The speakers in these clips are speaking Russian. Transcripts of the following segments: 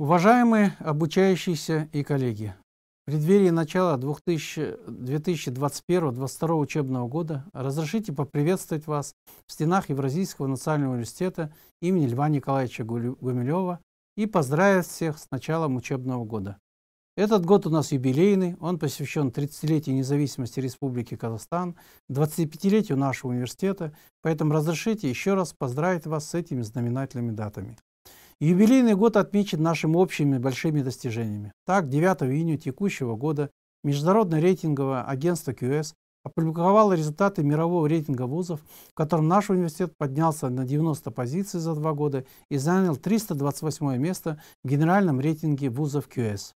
Уважаемые обучающиеся и коллеги, в преддверии начала 2021-2022 учебного года разрешите поприветствовать вас в стенах Евразийского национального университета имени Льва Николаевича Гумилева и поздравить всех с началом учебного года. Этот год у нас юбилейный, он посвящен 30-летию независимости Республики Казахстан, 25-летию нашего университета, поэтому разрешите еще раз поздравить вас с этими знаменательными датами. Юбилейный год отмечен нашими общими большими достижениями. Так, 9 июня текущего года международное рейтинговое агентство QS опубликовало результаты мирового рейтинга вузов, в котором наш университет поднялся на 90 позиций за два года и занял 328 место в генеральном рейтинге вузов QS.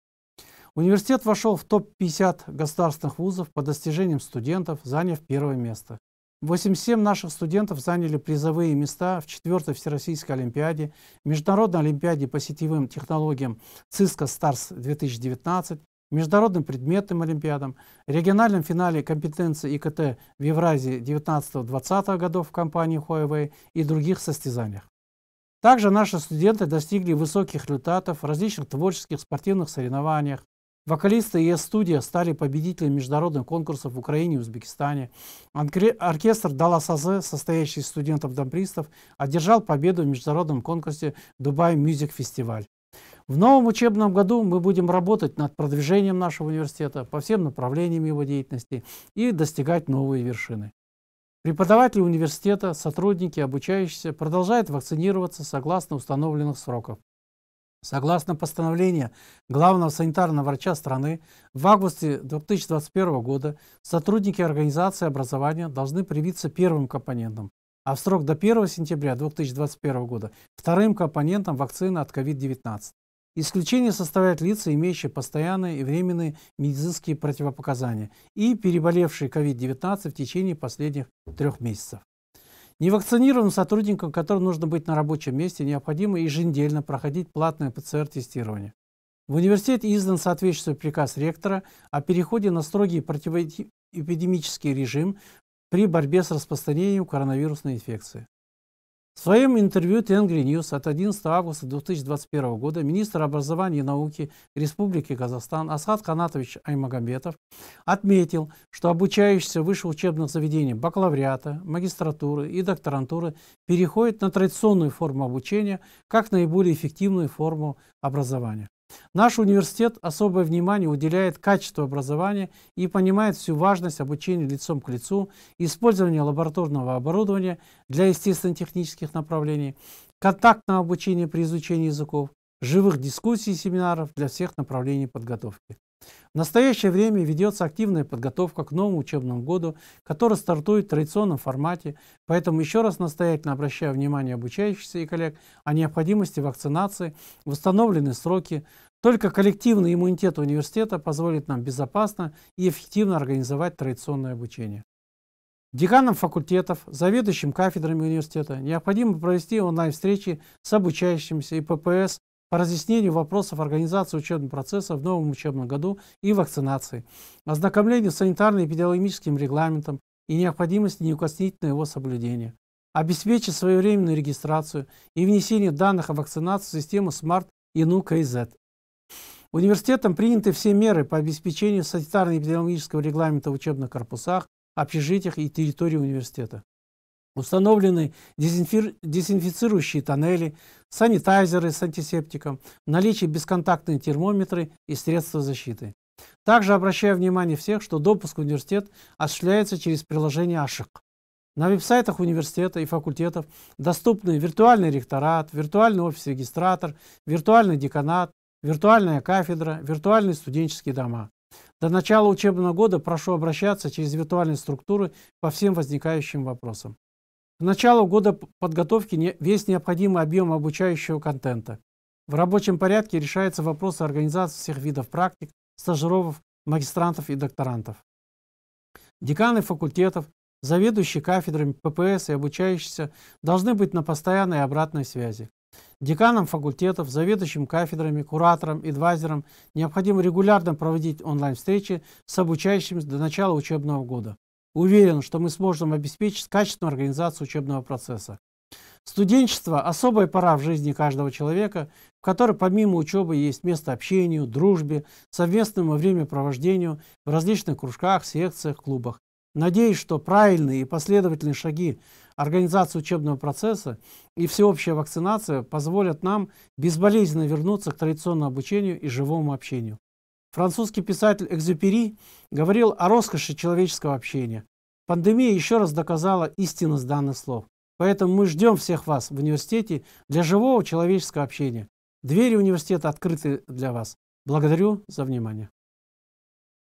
Университет вошел в топ-50 государственных вузов по достижениям студентов, заняв первое место. 87 наших студентов заняли призовые места в 4 Всероссийской Олимпиаде, Международной Олимпиаде по сетевым технологиям ЦИСКО Старс 2019, Международным предметным Олимпиадам, региональном финале компетенции ИКТ в Евразии 19-20 годов в компании Huawei и других состязаниях. Также наши студенты достигли высоких результатов в различных творческих спортивных соревнованиях, Вокалисты ЕС Студия стали победителями международных конкурсов в Украине и Узбекистане. Оркестр Далас-Азе, состоящий из студентов-домпристов, одержал победу в международном конкурсе Дубай Мюзик Фестиваль. В новом учебном году мы будем работать над продвижением нашего университета по всем направлениям его деятельности и достигать новые вершины. Преподаватели университета, сотрудники, обучающиеся продолжают вакцинироваться согласно установленных сроков. Согласно постановлению главного санитарного врача страны, в августе 2021 года сотрудники организации образования должны привиться первым компонентом, а в срок до 1 сентября 2021 года вторым компонентом вакцины от COVID-19. Исключение составляют лица, имеющие постоянные и временные медицинские противопоказания и переболевшие COVID-19 в течение последних трех месяцев. Невакцинированным сотрудникам, которым нужно быть на рабочем месте, необходимо еженедельно проходить платное ПЦР-тестирование. В университете издан соответствующий приказ ректора о переходе на строгий противоэпидемический режим при борьбе с распространением коронавирусной инфекции. В своем интервью Тенгри Ньюс от 11 августа 2021 года министр образования и науки Республики Казахстан Асхат Канатович Аймагамбетов отметил, что обучающиеся в высших учебных заведений бакалавриата, магистратуры и докторантуры переходят на традиционную форму обучения как наиболее эффективную форму образования. Наш университет особое внимание уделяет качеству образования и понимает всю важность обучения лицом к лицу, использования лабораторного оборудования для естественно-технических направлений, контактного обучения при изучении языков, живых дискуссий и семинаров для всех направлений подготовки. В настоящее время ведется активная подготовка к новому учебному году, который стартует в традиционном формате, поэтому еще раз настоятельно обращаю внимание обучающихся и коллег о необходимости вакцинации в установленные сроки. Только коллективный иммунитет университета позволит нам безопасно и эффективно организовать традиционное обучение. Деканам факультетов, заведующим кафедрами университета необходимо провести онлайн-встречи с обучающимися и ППС по разъяснению вопросов организации учебного процесса в новом учебном году и вакцинации, ознакомлению с санитарно-эпидемиологическим регламентом и необходимости неукоснительного его соблюдения, обеспечить своевременную регистрацию и внесение данных о вакцинации в систему SMART и НУКИЗ. Университетом приняты все меры по обеспечению санитарно-эпидемиологического регламента в учебных корпусах, общежитиях и территории университета. Установлены дезинфицирующие тоннели, санитайзеры с антисептиком, наличие бесконтактные термометры и средства защиты. Также обращаю внимание всех, что допуск в университет осуществляется через приложение АШИК. На веб-сайтах университета и факультетов доступны виртуальный ректорат, виртуальный офис-регистратор, виртуальный деканат, виртуальная кафедра, виртуальные студенческие дома. До начала учебного года прошу обращаться через виртуальные структуры по всем возникающим вопросам. К началу года подготовки весь необходимый объем обучающего контента. В рабочем порядке решаются вопросы организации всех видов практик, стажировок, магистрантов и докторантов. Деканы факультетов, заведующие кафедрами ППС и обучающиеся должны быть на постоянной обратной связи. Деканам факультетов, заведующим кафедрами, кураторам, адвайзерам необходимо регулярно проводить онлайн-встречи с обучающимися до начала учебного года. Уверен, что мы сможем обеспечить качественную организацию учебного процесса. Студенчество – особая пора в жизни каждого человека, в которой помимо учебы есть место общению, дружбе, совместному времяпровождению в различных кружках, секциях, клубах. Надеюсь, что правильные и последовательные шаги организации учебного процесса и всеобщая вакцинация позволят нам безболезненно вернуться к традиционному обучению и живому общению. Французский писатель Экзюпери говорил о роскоши человеческого общения. Пандемия еще раз доказала истинность данных слов. Поэтому мы ждем всех вас в университете для живого человеческого общения. Двери университета открыты для вас. Благодарю за внимание.